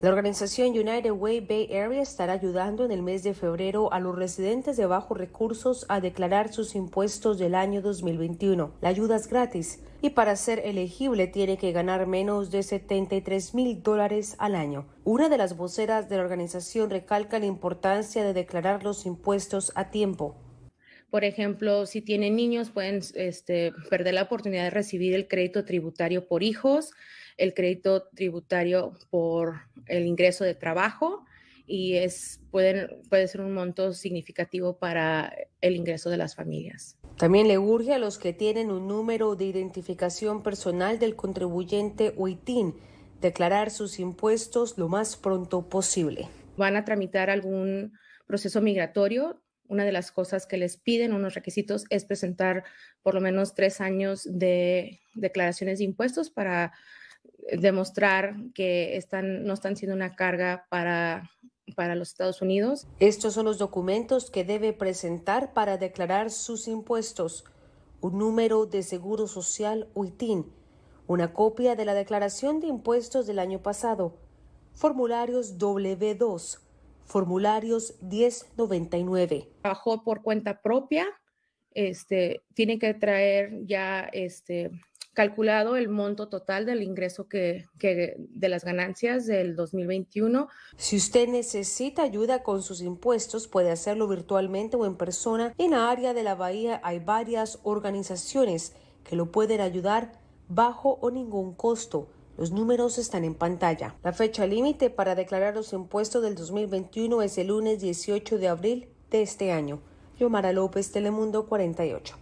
La organización United Way Bay Area estará ayudando en el mes de febrero a los residentes de bajos recursos a declarar sus impuestos del año 2021. La ayuda es gratis y para ser elegible tiene que ganar menos de 73 mil dólares al año. Una de las voceras de la organización recalca la importancia de declarar los impuestos a tiempo. Por ejemplo, si tienen niños, pueden este, perder la oportunidad de recibir el crédito tributario por hijos, el crédito tributario por el ingreso de trabajo y es, pueden, puede ser un monto significativo para el ingreso de las familias. También le urge a los que tienen un número de identificación personal del contribuyente o ITIN declarar sus impuestos lo más pronto posible. Van a tramitar algún proceso migratorio, una de las cosas que les piden, unos requisitos, es presentar por lo menos tres años de declaraciones de impuestos para demostrar que están, no están siendo una carga para, para los Estados Unidos. Estos son los documentos que debe presentar para declarar sus impuestos. Un número de seguro social o una copia de la declaración de impuestos del año pasado, formularios W2 formularios 1099. Trabajó por cuenta propia, este, tiene que traer ya este, calculado el monto total del ingreso que, de las ganancias del 2021. Si usted necesita ayuda con sus impuestos, puede hacerlo virtualmente o en persona. En la área de la Bahía hay varias organizaciones que lo pueden ayudar bajo o ningún costo. Los números están en pantalla. La fecha límite para declarar los impuestos del 2021 es el lunes 18 de abril de este año. Yomara López, Telemundo 48.